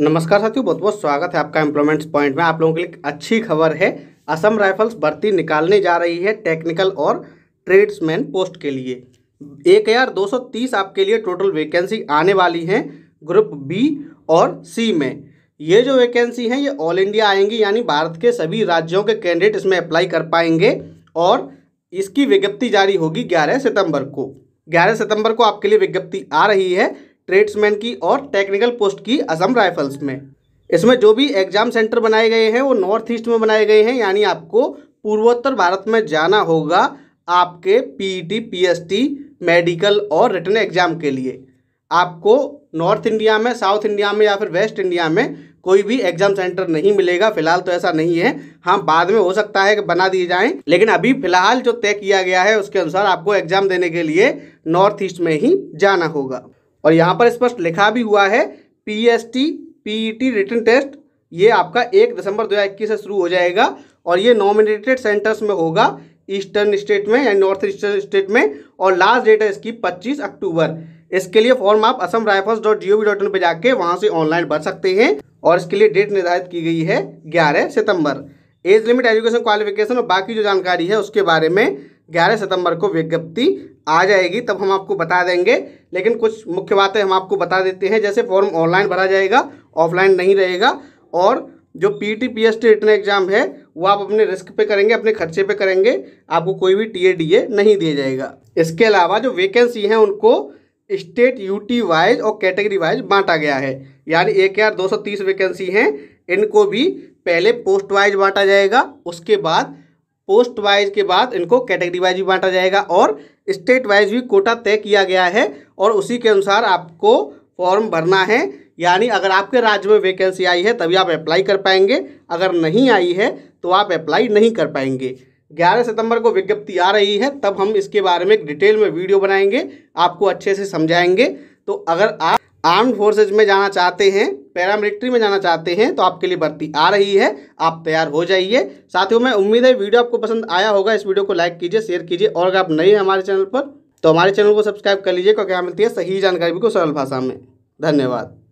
नमस्कार साथियों बहुत बहुत स्वागत है आपका एम्प्लॉयमेंट पॉइंट में आप लोगों के लिए अच्छी खबर है असम राइफल्स भर्ती निकालने जा रही है टेक्निकल और ट्रेड्समैन पोस्ट के लिए एक हज़ार दो सौ तीस आपके लिए टोटल वैकेंसी आने वाली हैं ग्रुप बी और सी में ये जो वैकेंसी हैं ये ऑल इंडिया आएंगी यानी भारत के सभी राज्यों के कैंडिडेट इसमें अप्लाई कर पाएंगे और इसकी विज्ञप्ति जारी होगी ग्यारह सितंबर को ग्यारह सितंबर को आपके लिए विज्ञप्ति आ रही है ट्रेड्समैन की और टेक्निकल पोस्ट की असम राइफल्स में इसमें जो भी एग्ज़ाम सेंटर बनाए गए हैं वो नॉर्थ ईस्ट में बनाए गए हैं यानी आपको पूर्वोत्तर भारत में जाना होगा आपके पीईटी, पीएसटी, मेडिकल और रिटर्न एग्ज़ाम के लिए आपको नॉर्थ इंडिया में साउथ इंडिया में या फिर वेस्ट इंडिया में कोई भी एग्जाम सेंटर नहीं मिलेगा फिलहाल तो ऐसा नहीं है हाँ बाद में हो सकता है कि बना दिए जाएं लेकिन अभी फिलहाल जो तय किया गया है उसके अनुसार आपको एग्जाम देने के लिए नॉर्थ ईस्ट में ही जाना होगा और यहाँ पर स्पष्ट लिखा भी हुआ है P S T P E T written test ये आपका एक दिसंबर दो हज़ार इक्कीस से शुरू हो जाएगा और ये नॉमिनेटेड सेंटर्स में होगा ईस्टर्न स्टेट में यानी नॉर्थ ईस्टर्न स्टेट में और लास्ट डेट है इसकी पच्चीस अक्टूबर इसके लिए फॉर्म आप Assam rifles dot G O V dot in पर जाके वहाँ से ऑनलाइन भर सकते हैं और इसके लिए डेट निर्धारित की गई है ग्यारह सितंबर एज लिमिट एजुकेशन क्वालिफिकेशन और बाकी जो जानकारी है उसके बारे में ग्यारह सितंबर को विज्ञप्ति आ जाएगी तब हम आपको बता देंगे लेकिन कुछ मुख्य बातें हम आपको बता देते हैं जैसे फॉर्म ऑनलाइन भरा जाएगा ऑफलाइन नहीं रहेगा और जो P T P S T written exam है वो आप अपने रिस्क पे करेंगे अपने खर्चे पे करेंगे आपको कोई भी टी ए डी ए नहीं दिया जाएगा इसके अलावा जो वैकेंसी हैं उनको स्टेट यूटी वाइज और कैटेगरी वाइज बांटा गया है यानी एक हज़ार दो सौ तीस वैकेंसी हैं इनको भी पहले पोस्ट वाइज बांटा जाएगा उसके बाद पोस्ट वाइज के बाद इनको कैटेगरी वाइज भी बांटा जाएगा और स्टेट वाइज भी कोटा तय किया गया है और उसी के अनुसार आपको फॉर्म भरना है यानी अगर आपके राज्य में वैकेंसी आई है तभी आप अप्लाई कर पाएंगे अगर नहीं आई है तो आप अप्लाई नहीं कर पाएंगे 11 सितंबर को विज्ञप्ति आ रही है तब हम इसके बारे में डिटेल में वीडियो बनाएंगे आपको अच्छे से समझाएंगे तो अगर आप आर्म्ड फोर्सेज में जाना चाहते हैं पैरामिलिट्री में जाना चाहते हैं तो आपके लिए भर्ती आ रही है आप तैयार हो जाइए साथियों में उम्मीद है वीडियो आपको पसंद आया होगा इस वीडियो को लाइक कीजिए शेयर कीजिए और अगर आप नए हैं हमारे चैनल पर तो हमारे चैनल को सब्सक्राइब कर लीजिए क्योंकि यहाँ मिलती है सही जानकारी को सरल भाषा में धन्यवाद